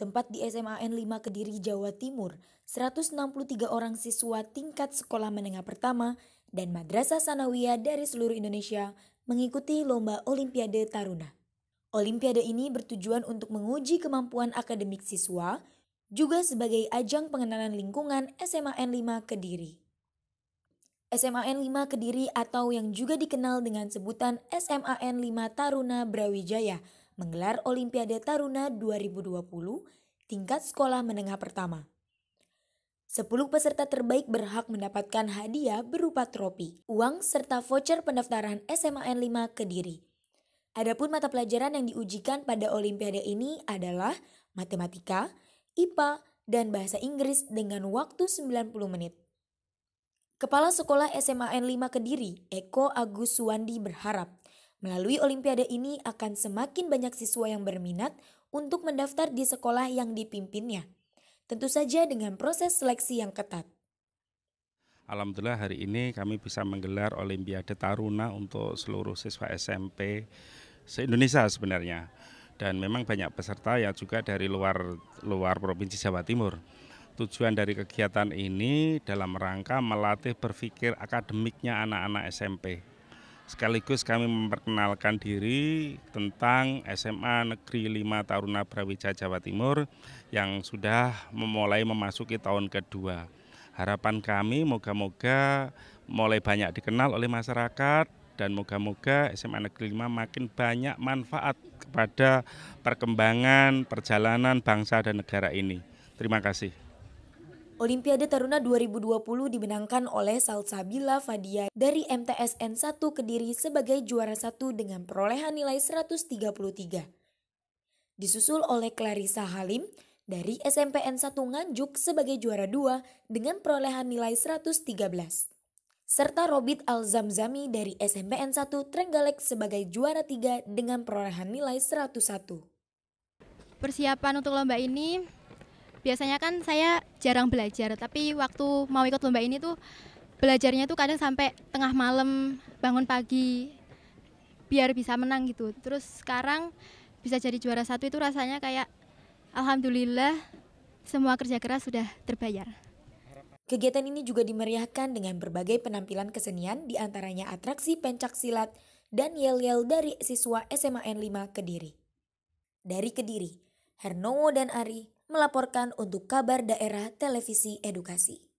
bertempat di SMAN 5 Kediri, Jawa Timur, 163 orang siswa tingkat sekolah menengah pertama dan madrasah sanawiyah dari seluruh Indonesia mengikuti Lomba Olimpiade Taruna. Olimpiade ini bertujuan untuk menguji kemampuan akademik siswa, juga sebagai ajang pengenalan lingkungan SMAN 5 Kediri. SMAN 5 Kediri atau yang juga dikenal dengan sebutan SMAN 5 Taruna Brawijaya menggelar Olimpiade Taruna 2020 tingkat sekolah menengah pertama. 10 peserta terbaik berhak mendapatkan hadiah berupa tropi, uang, serta voucher pendaftaran SMA n 5 Kediri. Adapun mata pelajaran yang diujikan pada Olimpiade ini adalah matematika, IPA, dan bahasa Inggris dengan waktu 90 menit. Kepala Sekolah SMA n 5 Kediri, Eko Agus Suwandi berharap Melalui Olimpiade ini akan semakin banyak siswa yang berminat untuk mendaftar di sekolah yang dipimpinnya. Tentu saja dengan proses seleksi yang ketat. Alhamdulillah hari ini kami bisa menggelar Olimpiade Taruna untuk seluruh siswa SMP se-Indonesia sebenarnya. Dan memang banyak peserta yang juga dari luar luar Provinsi Jawa Timur. Tujuan dari kegiatan ini dalam rangka melatih berpikir akademiknya anak-anak SMP sekaligus kami memperkenalkan diri tentang SMA Negeri 5 Taruna Brawijaya Jawa Timur yang sudah memulai memasuki tahun kedua. Harapan kami moga-moga mulai banyak dikenal oleh masyarakat dan moga-moga SMA Negeri 5 makin banyak manfaat kepada perkembangan perjalanan bangsa dan negara ini. Terima kasih. Olimpiade Taruna 2020 dimenangkan oleh Salsabila Fadia dari MTSN 1 Kediri sebagai juara satu dengan perolehan nilai 133. Disusul oleh Clarissa Halim dari SMPN 1 Nganjuk sebagai juara dua dengan perolehan nilai 113. Serta Robit Al-Zamzami dari SMPN 1 Trenggalek sebagai juara tiga dengan perolehan nilai 101. Persiapan untuk lomba ini biasanya kan saya jarang belajar tapi waktu mau ikut lomba ini tuh belajarnya tuh kadang sampai tengah malam bangun pagi biar bisa menang gitu terus sekarang bisa jadi juara satu itu rasanya kayak alhamdulillah semua kerja keras sudah terbayar. Kegiatan ini juga dimeriahkan dengan berbagai penampilan kesenian diantaranya atraksi pencak silat dan yel-yel dari siswa sma SMAN 5 Kediri. Dari Kediri, Hernowo dan Ari melaporkan untuk kabar daerah televisi edukasi.